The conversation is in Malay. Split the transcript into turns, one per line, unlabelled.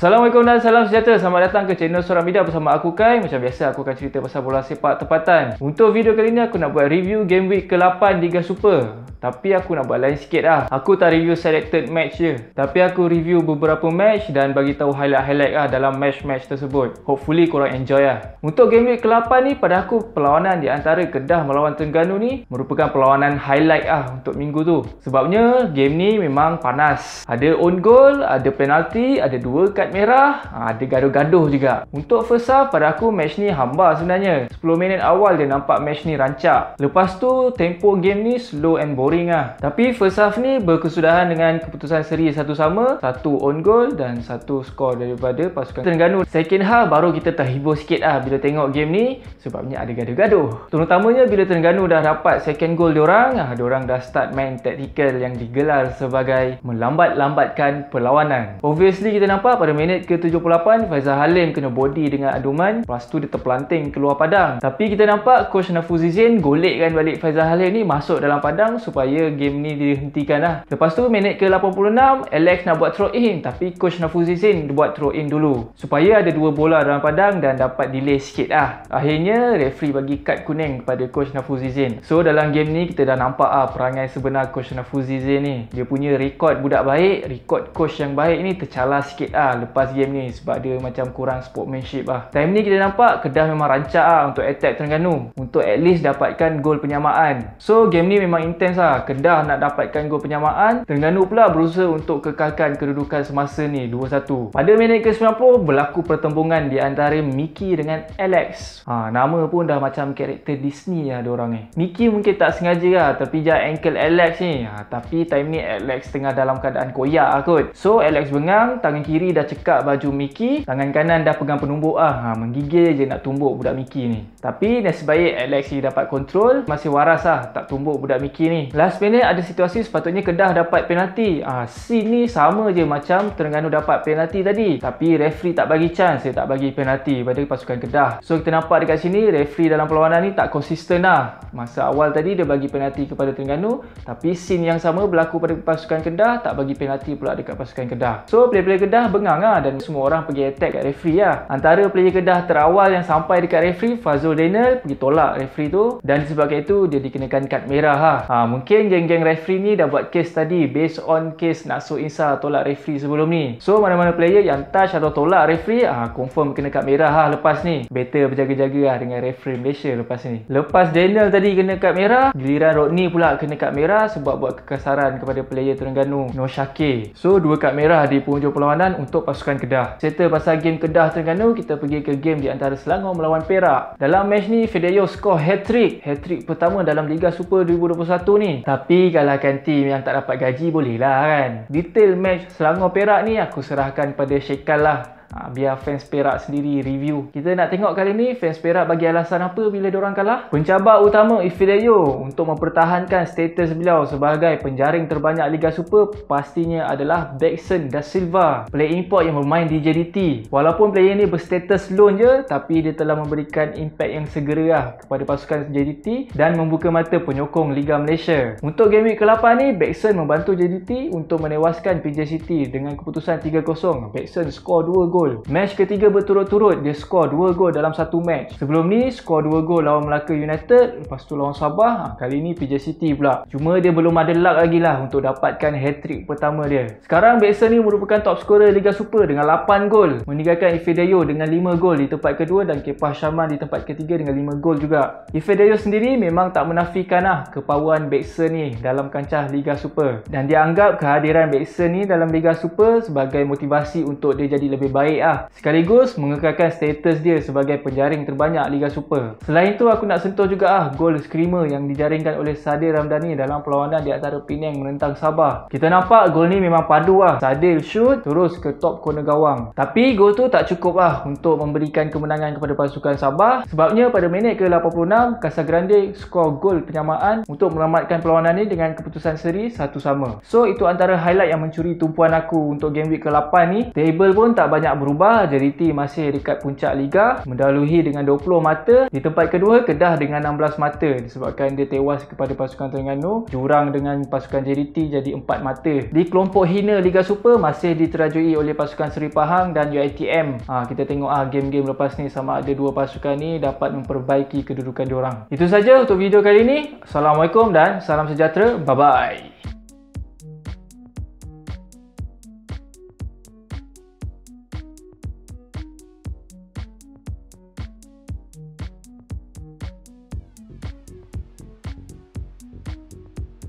Assalamualaikum dan salam sejahtera. Selamat datang ke channel Seorang Bidah bersama aku Kai. Macam biasa aku akan cerita pasal bola sepak tempatan. Untuk video kali ni aku nak buat review game week ke-8 Liga Super. Tapi aku nak buat lain sikit lah. Aku tak review selected match je. Tapi aku review beberapa match dan bagi tahu highlight-highlight lah dalam match-match tersebut. Hopefully korang enjoy lah. Untuk game week ke-8 ni pada aku perlawanan di antara Kedah melawan tengganu ni merupakan perlawanan highlight lah untuk minggu tu. Sebabnya game ni memang panas. Ada own goal, ada penalti, ada dua kat merah, ada gaduh-gaduh juga. Untuk first half, pada aku match ni hamba sebenarnya. 10 minit awal dia nampak match ni rancak. Lepas tu, tempo game ni slow and boring lah. Tapi first half ni berkesudahan dengan keputusan seri satu sama. Satu on goal dan satu skor daripada pasukan Terengganu. Second half, baru kita terhibur sikit lah bila tengok game ni. Sebabnya ada gaduh-gaduh. Terutamanya bila Terengganu dah dapat second goal diorang, ah, diorang dah start main tactical yang digelar sebagai melambat-lambatkan perlawanan. Obviously kita nampak pada pada minit ke-78 Faizal Halim kena body dengan aduman lepas tu dia terpelanting keluar padang tapi kita nampak coach Nafuzi Zain golekkan balik Faizal Halim ni masuk dalam padang supaya game ni dihentikan lah lepas tu minit ke-86 Alex nak buat throw in tapi coach Nafuzi Zain buat throw in dulu supaya ada dua bola dalam padang dan dapat delay sikit lah akhirnya referee bagi kad kuning kepada coach Nafuzi Zain so dalam game ni kita dah nampak ah perangai sebenar coach Nafuzi Zain ni dia punya rekod budak baik rekod coach yang baik ni tercalar sikit ah lepas game ni sebab dia macam kurang sportmanship lah. Time ni kita nampak Kedah memang rancak lah untuk attack Terengganu untuk at least dapatkan gol penyamaan. So game ni memang intense lah. Kedah nak dapatkan gol penyamaan. Terengganu pula berusaha untuk kekalkan kedudukan semasa ni 2-1. Pada minit ke-90 berlaku pertembungan di antara Mickey dengan Alex. Ha, nama pun dah macam karakter Disney lah diorang ni. Mickey mungkin tak sengaja lah terpijak ankle Alex ni. Ha, tapi time ni Alex tengah dalam keadaan koyak lah kot. So Alex bengang, tangan kiri dah cekak baju Mickey tangan kanan dah pegang penumbuk ah ha, menggigil je nak tumbuk budak Mickey ni tapi nasibaik Alexi dapat kontrol masih waras lah tak tumbuk budak Mickey ni last minute ada situasi sepatutnya Kedah dapat penalti ah ha, scene sama je macam Terengganu dapat penalti tadi tapi referee tak bagi chance dia tak bagi penalti pada pasukan Kedah so kita nampak dekat sini referee dalam perlawanan ni tak konsisten lah masa awal tadi dia bagi penalti kepada Terengganu tapi scene yang sama berlaku pada pasukan Kedah tak bagi penalti pula dekat pasukan Kedah so player-player Kedah bengang bang lah dan semua orang pergi attack kat referee lah antara player kedah terawal yang sampai dekat referee Fazul Daniel pergi tolak referee tu dan sebagai itu dia dikenakan kad merah lah ha, mungkin geng-geng referee ni dah buat case tadi based on case Naksu Insa tolak referee sebelum ni so mana-mana player yang touch atau tolak referee ha, confirm kena kad merah lah lepas ni better berjaga-jaga lah dengan referee Malaysia lepas ni lepas Daniel tadi kena kad merah giliran Rodney pula kena kad merah sebab buat kekasaran kepada player Terengganu no Noshake so dua kad merah di penghujung perlawanan untuk pasukan Kedah. Cerita pasal game Kedah Terengganu, kita pergi ke game di antara Selangor melawan Perak. Dalam match ni, Fideo skor hat-trick. Hat-trick pertama dalam Liga Super 2021 ni. Tapi kalahkan tim yang tak dapat gaji bolehlah kan. Detail match Selangor Perak ni aku serahkan pada Sheikal lah ha, biar fans Perak sendiri review. Kita nak tengok kali ni fans Perak bagi alasan apa bila diorang kalah. Pencabar utama Ifileo untuk mempertahankan status beliau sebagai penjaring terbanyak Liga Super pastinya adalah Baxson Da Silva, play import yang bermain di JDT. Walaupun player ni berstatus loan je tapi dia telah memberikan impact yang segera lah kepada pasukan JDT dan membuka mata penyokong Liga Malaysia. Untuk game week ke-8 ni, Baxson membantu JDT untuk menewaskan PJ City dengan keputusan 3-0. Baxson skor 2 gol gol. Match ketiga berturut-turut dia skor 2 gol dalam satu match. Sebelum ni skor 2 gol lawan Melaka United, lepas tu lawan Sabah, ha, kali ni PJ City pula. Cuma dia belum ada luck lagi lah untuk dapatkan hat-trick pertama dia. Sekarang Bexer ni merupakan top scorer Liga Super dengan 8 gol. Meninggalkan Ifedeyo dengan 5 gol di tempat kedua dan Kepah Syaman di tempat ketiga dengan 5 gol juga. Ifedeyo sendiri memang tak menafikan lah kepawuan Bexer ni dalam kancah Liga Super. Dan dianggap kehadiran Bexer ni dalam Liga Super sebagai motivasi untuk dia jadi lebih baik baik lah. Sekaligus mengekalkan status dia sebagai penjaring terbanyak Liga Super. Selain itu aku nak sentuh juga ah gol screamer yang dijaringkan oleh Sadil Ramdhani dalam perlawanan di antara Penang menentang Sabah. Kita nampak gol ni memang padu lah. Sadil shoot terus ke top corner gawang. Tapi gol tu tak cukup lah untuk memberikan kemenangan kepada pasukan Sabah. Sebabnya pada minit ke-86, Casagrande skor gol penyamaan untuk melamatkan perlawanan ni dengan keputusan seri satu sama. So itu antara highlight yang mencuri tumpuan aku untuk game week ke-8 ni. Table pun tak banyak berubah JDT masih dekat puncak Liga mendalui dengan 20 mata di tempat kedua Kedah dengan 16 mata disebabkan dia tewas kepada pasukan Terengganu jurang dengan pasukan JDT jadi 4 mata di kelompok hina Liga Super masih diterajui oleh pasukan Seri Pahang dan UITM ha, kita tengok ah, game-game lepas ni sama ada dua pasukan ni dapat memperbaiki kedudukan diorang itu saja untuk video kali ini Assalamualaikum dan salam sejahtera bye-bye